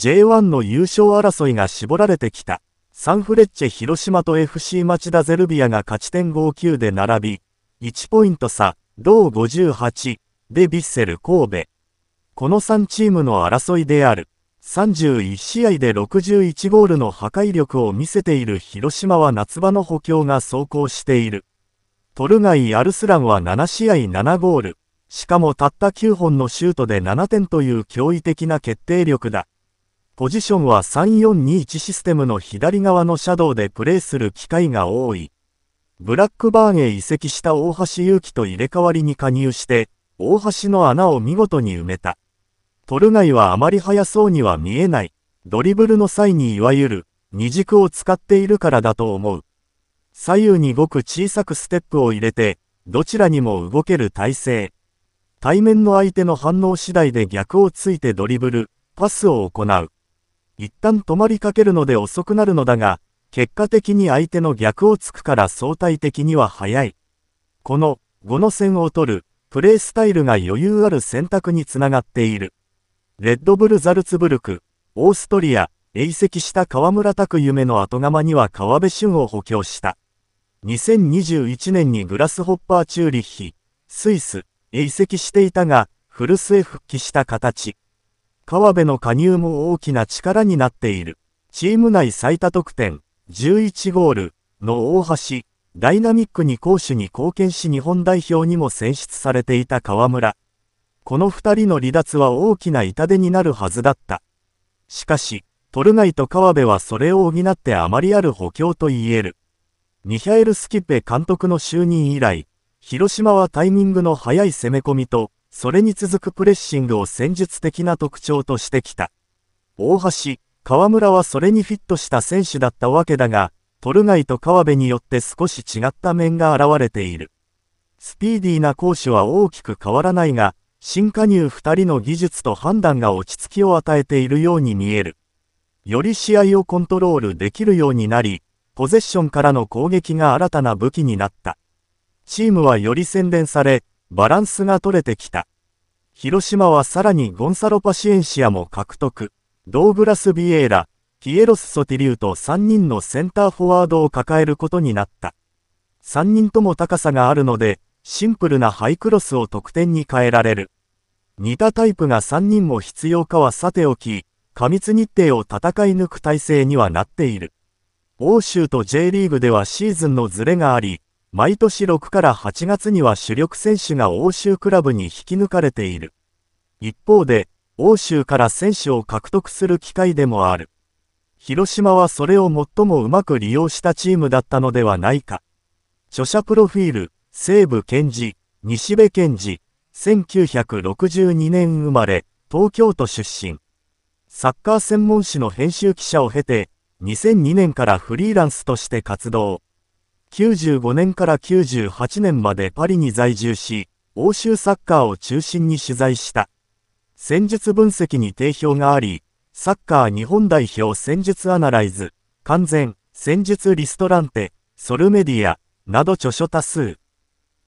J1 の優勝争いが絞られてきた。サンフレッチェ広島と FC 町田ゼルビアが勝ち点59で並び、1ポイント差、同58でヴィッセル神戸。この3チームの争いである。31試合で61ゴールの破壊力を見せている広島は夏場の補強が走行している。トルガイ・アルスランは7試合7ゴール。しかもたった9本のシュートで7点という驚異的な決定力だ。ポジションは3421システムの左側のシャドウでプレーする機会が多い。ブラックバーンへ移籍した大橋祐希と入れ替わりに加入して、大橋の穴を見事に埋めた。トルガイはあまり速そうには見えない。ドリブルの際にいわゆる、二軸を使っているからだと思う。左右にごく小さくステップを入れて、どちらにも動ける体勢。対面の相手の反応次第で逆をついてドリブル、パスを行う。一旦止まりかけるので遅くなるのだが、結果的に相手の逆をつくから相対的には速い。この5の線を取るプレースタイルが余裕ある選択につながっている。レッドブル・ザルツブルク、オーストリア、移籍した河村拓夢の後釜には川辺俊を補強した。2021年にグラスホッパーチューリッヒ、スイス、移籍していたが、古巣へ復帰した形。河辺の加入も大きな力になっている。チーム内最多得点、11ゴールの大橋、ダイナミックに攻守に貢献し日本代表にも選出されていた河村。この2人の離脱は大きな痛手になるはずだった。しかし、トルナイと河辺はそれを補ってあまりある補強と言える。ミヒャエル・スキッペ監督の就任以来、広島はタイミングの早い攻め込みと、それに続くプレッシングを戦術的な特徴としてきた。大橋、河村はそれにフィットした選手だったわけだが、トルガイと川辺によって少し違った面が現れている。スピーディーな攻守は大きく変わらないが、新加入2人の技術と判断が落ち着きを与えているように見える。より試合をコントロールできるようになり、ポゼッションからの攻撃が新たな武器になった。チームはより洗練され、バランスが取れてきた。広島はさらにゴンサロ・パシエンシアも獲得。ドーグラス・ビエーラ、キエロス・ソティリューと3人のセンターフォワードを抱えることになった。3人とも高さがあるので、シンプルなハイクロスを得点に変えられる。似たタイプが3人も必要かはさておき、過密日程を戦い抜く体制にはなっている。欧州と J リーグではシーズンのズレがあり、毎年6から8月には主力選手が欧州クラブに引き抜かれている。一方で、欧州から選手を獲得する機会でもある。広島はそれを最もうまく利用したチームだったのではないか。著者プロフィール、西部健治、西部健治、1962年生まれ、東京都出身。サッカー専門誌の編集記者を経て、2002年からフリーランスとして活動。95年から98年までパリに在住し、欧州サッカーを中心に取材した。戦術分析に定評があり、サッカー日本代表戦術アナライズ、完全、戦術リストランテ、ソルメディア、など著書多数。